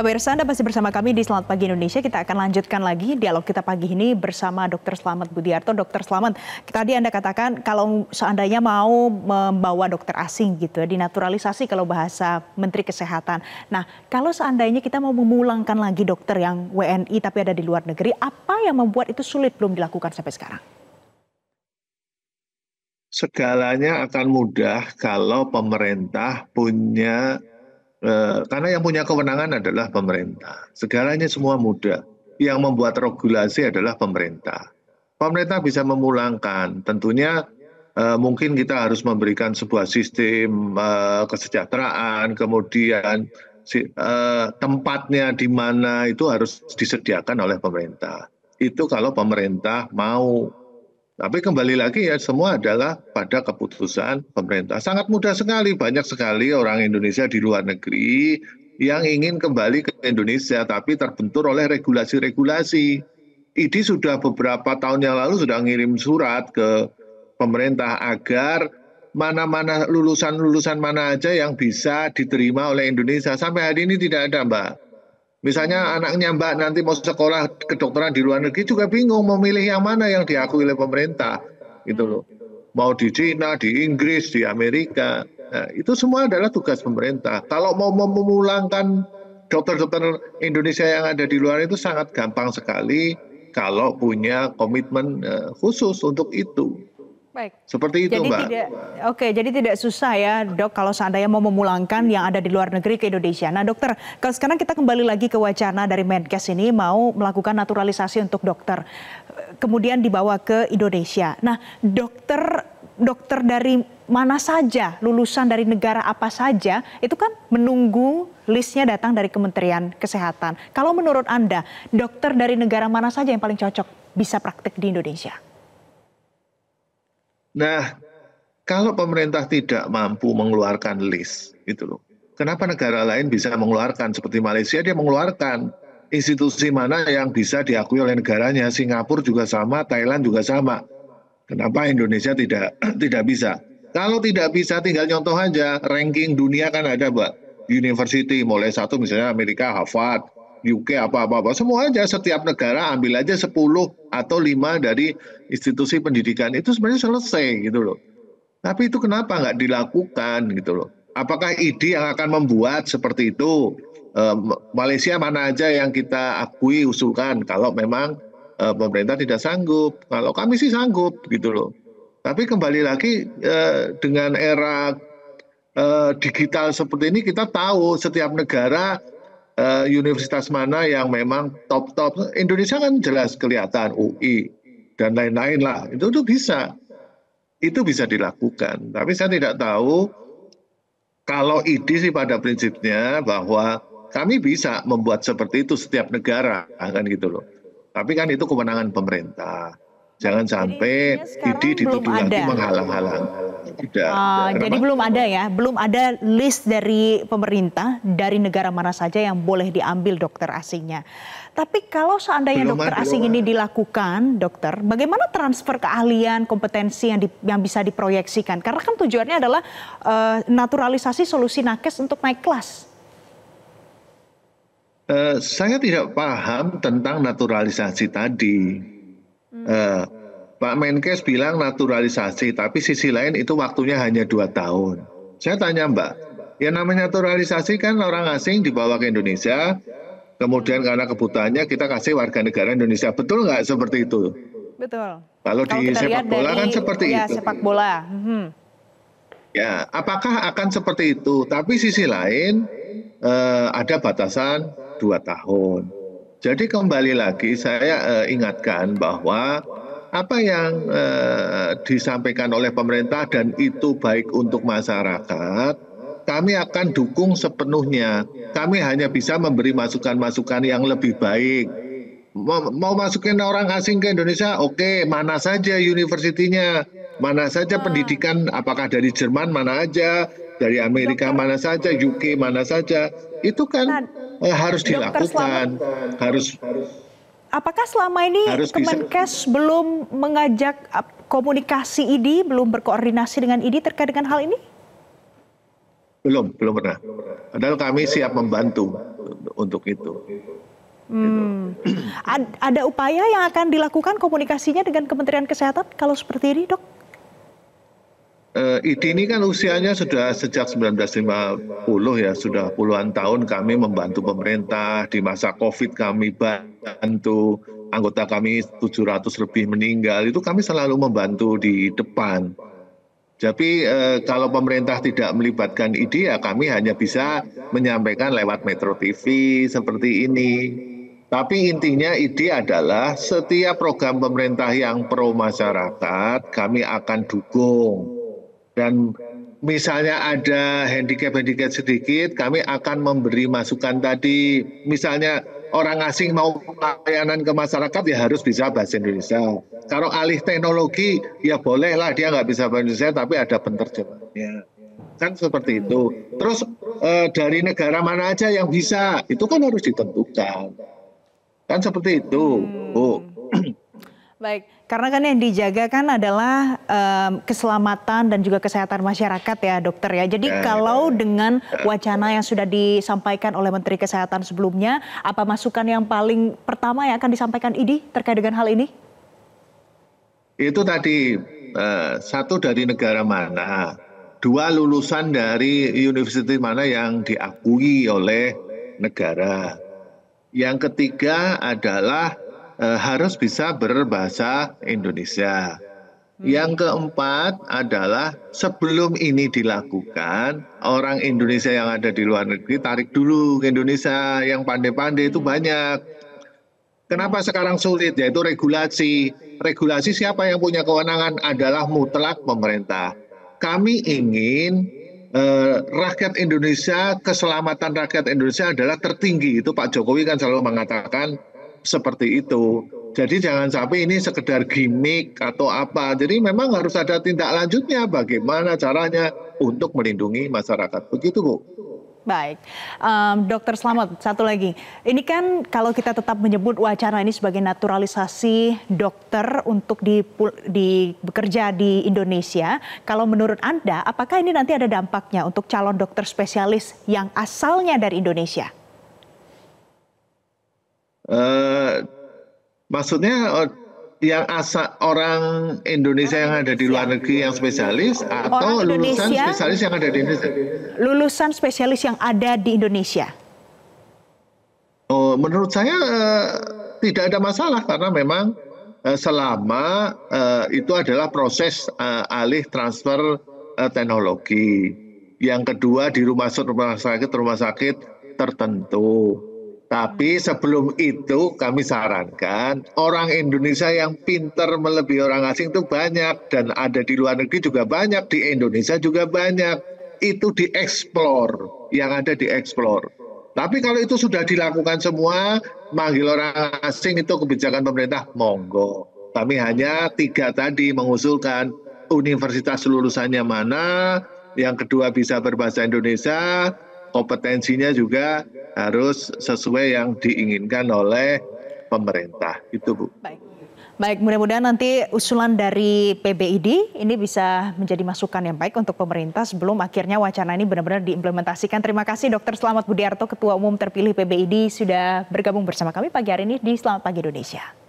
Pemirsa Anda masih bersama kami di Selamat Pagi Indonesia. Kita akan lanjutkan lagi dialog kita pagi ini bersama Dr. Slamet Budiarto. Dr. Slamet, tadi Anda katakan kalau seandainya mau membawa dokter asing gitu ya, dinaturalisasi kalau bahasa Menteri Kesehatan. Nah, kalau seandainya kita mau memulangkan lagi dokter yang WNI tapi ada di luar negeri, apa yang membuat itu sulit belum dilakukan sampai sekarang? Segalanya akan mudah kalau pemerintah punya Eh, karena yang punya kewenangan adalah pemerintah. Segalanya semua mudah. Yang membuat regulasi adalah pemerintah. Pemerintah bisa memulangkan. Tentunya eh, mungkin kita harus memberikan sebuah sistem eh, kesejahteraan, kemudian tempatnya di mana itu harus disediakan oleh pemerintah. Itu kalau pemerintah mau tapi kembali lagi ya semua adalah pada keputusan pemerintah. Sangat mudah sekali, banyak sekali orang Indonesia di luar negeri yang ingin kembali ke Indonesia tapi terbentur oleh regulasi-regulasi. Ini sudah beberapa tahun yang lalu sudah ngirim surat ke pemerintah agar mana-mana lulusan-lulusan mana aja yang bisa diterima oleh Indonesia. Sampai hari ini tidak ada, Mbak. Misalnya anaknya Mbak nanti mau sekolah kedokteran di luar negeri juga bingung memilih yang mana yang diakui oleh pemerintah gitu loh. Mau di Cina, di Inggris, di Amerika. Nah, itu semua adalah tugas pemerintah. Kalau mau memulangkan dokter-dokter Indonesia yang ada di luar itu sangat gampang sekali kalau punya komitmen eh, khusus untuk itu. Baik. Seperti itu, jadi Mbak. oke, jadi tidak susah ya, Dok, kalau seandainya mau memulangkan yang ada di luar negeri ke Indonesia. Nah, Dokter, kalau sekarang kita kembali lagi ke wacana dari Menkes ini mau melakukan naturalisasi untuk dokter. Kemudian dibawa ke Indonesia. Nah, dokter dokter dari mana saja, lulusan dari negara apa saja, itu kan menunggu listnya datang dari Kementerian Kesehatan. Kalau menurut Anda, dokter dari negara mana saja yang paling cocok bisa praktik di Indonesia? Nah, kalau pemerintah tidak mampu mengeluarkan list, gitu loh. Kenapa negara lain bisa mengeluarkan seperti Malaysia dia mengeluarkan institusi mana yang bisa diakui oleh negaranya? Singapura juga sama, Thailand juga sama. Kenapa Indonesia tidak tidak bisa? Kalau tidak bisa tinggal nyontoh aja ranking dunia kan ada, Mbak. University mulai satu misalnya Amerika Harvard, UK apa-apa semua aja setiap negara ambil aja 10 atau lima dari institusi pendidikan itu sebenarnya selesai gitu loh. Tapi itu kenapa nggak dilakukan gitu loh? Apakah ide yang akan membuat seperti itu? Eh, Malaysia mana aja yang kita akui usulkan kalau memang eh, pemerintah tidak sanggup. Kalau kami sih sanggup gitu loh. Tapi kembali lagi eh, dengan era digital seperti ini kita tahu setiap negara Eh, universitas mana yang memang top-top. Indonesia kan jelas kelihatan UI dan lain-lain lah. Itu, itu bisa. Itu bisa dilakukan. Tapi saya tidak tahu kalau IDI sih pada prinsipnya bahwa kami bisa membuat seperti itu setiap negara kan gitu loh. Tapi kan itu kewenangan pemerintah. Jangan sampai ide IDI dituduh lagi menghalang-halang. Tidak. Uh, jadi belum ada ya, belum ada list dari pemerintah dari negara mana saja yang boleh diambil dokter asingnya. Tapi kalau seandainya belum dokter ada, asing ini dilakukan, dokter, bagaimana transfer keahlian, kompetensi yang di, yang bisa diproyeksikan? Karena kan tujuannya adalah uh, naturalisasi solusi nakes untuk naik kelas. Uh, saya tidak paham tentang naturalisasi tadi. Uh, Pak Menkes bilang naturalisasi, tapi sisi lain itu waktunya hanya dua tahun. Saya tanya Mbak, ya namanya naturalisasi kan orang asing dibawa ke Indonesia, kemudian karena kebutuhannya kita kasih warga negara Indonesia. Betul nggak seperti itu? Betul. Kalau, Kalau di sepak bola dari, kan seperti ya, itu. sepak bola. Hmm. Ya, apakah akan seperti itu? Tapi sisi lain eh, ada batasan dua tahun. Jadi kembali lagi saya eh, ingatkan bahwa apa yang eh, disampaikan oleh pemerintah dan itu baik untuk masyarakat, kami akan dukung sepenuhnya. Kami hanya bisa memberi masukan-masukan yang lebih baik. Mau, masukin orang asing ke Indonesia, oke, okay, mana saja universitinya, mana saja ah. pendidikan, apakah dari Jerman mana aja, dari Amerika mana saja, UK mana saja, itu kan eh, harus dilakukan, harus Apakah selama ini Harus Kemenkes bisa. belum mengajak komunikasi ID, belum berkoordinasi dengan ID terkait dengan hal ini? Belum, belum pernah. Padahal kami siap membantu untuk itu. Hmm. Ad, ada upaya yang akan dilakukan komunikasinya dengan Kementerian Kesehatan kalau seperti ini, dok? Uh, IDI ini kan usianya sudah sejak 1950 ya, sudah puluhan tahun kami membantu pemerintah di masa COVID kami bantu anggota kami 700 lebih meninggal itu kami selalu membantu di depan. Tapi eh, kalau pemerintah tidak melibatkan IDI ya kami hanya bisa menyampaikan lewat Metro TV seperti ini. Tapi intinya ide adalah setiap program pemerintah yang pro masyarakat kami akan dukung dan misalnya ada handicap handicap sedikit kami akan memberi masukan tadi misalnya orang asing mau pelayanan ke masyarakat ya harus bisa bahasa Indonesia kalau alih teknologi ya bolehlah dia nggak bisa bahasa Indonesia tapi ada penerjemahnya kan seperti itu terus eh, dari negara mana aja yang bisa itu kan harus ditentukan kan seperti itu oh. Baik, karena kan yang dijaga kan adalah um, keselamatan dan juga kesehatan masyarakat ya dokter ya. Jadi ya, gitu. kalau ya. dengan wacana yang sudah disampaikan oleh Menteri Kesehatan sebelumnya, apa masukan yang paling pertama yang akan disampaikan IDI terkait dengan hal ini? Itu tadi uh, satu dari negara mana, dua lulusan dari universitas mana yang diakui oleh negara. Yang ketiga adalah Eh, harus bisa berbahasa Indonesia. Hmm. Yang keempat adalah sebelum ini dilakukan, orang Indonesia yang ada di luar negeri tarik dulu ke Indonesia yang pandai-pandai itu hmm. banyak. Kenapa sekarang sulit? Yaitu regulasi. Regulasi siapa yang punya kewenangan adalah mutlak pemerintah. Kami ingin eh, rakyat Indonesia, keselamatan rakyat Indonesia adalah tertinggi. Itu Pak Jokowi kan selalu mengatakan seperti itu. Jadi jangan sampai ini sekedar gimmick atau apa. Jadi memang harus ada tindak lanjutnya bagaimana caranya untuk melindungi masyarakat. Begitu Bu. Baik, um, dokter Selamat. satu lagi. Ini kan kalau kita tetap menyebut wacana ini sebagai naturalisasi dokter untuk di, di bekerja di Indonesia, kalau menurut Anda, apakah ini nanti ada dampaknya untuk calon dokter spesialis yang asalnya dari Indonesia? Eh, maksudnya eh, yang asa orang Indonesia yang ada di luar negeri yang spesialis atau lulusan spesialis yang ada di Indonesia? Lulusan spesialis yang ada di Indonesia. Oh, menurut saya uh, tidak ada masalah karena memang uh, selama uh, itu adalah proses uh, alih transfer uh, teknologi. Yang kedua di rumah sakit rumah sakit tertentu. Tapi sebelum itu kami sarankan orang Indonesia yang pinter melebihi orang asing itu banyak dan ada di luar negeri juga banyak, di Indonesia juga banyak. Itu dieksplor, yang ada dieksplor. Tapi kalau itu sudah dilakukan semua, manggil orang asing itu kebijakan pemerintah, monggo. Kami hanya tiga tadi mengusulkan universitas lulusannya mana, yang kedua bisa berbahasa Indonesia, kompetensinya juga harus sesuai yang diinginkan oleh pemerintah. Itu Bu. Baik. Baik, mudah-mudahan nanti usulan dari PBID ini bisa menjadi masukan yang baik untuk pemerintah sebelum akhirnya wacana ini benar-benar diimplementasikan. Terima kasih Dr. Selamat Budiarto, Ketua Umum terpilih PBID sudah bergabung bersama kami pagi hari ini di Selamat Pagi Indonesia.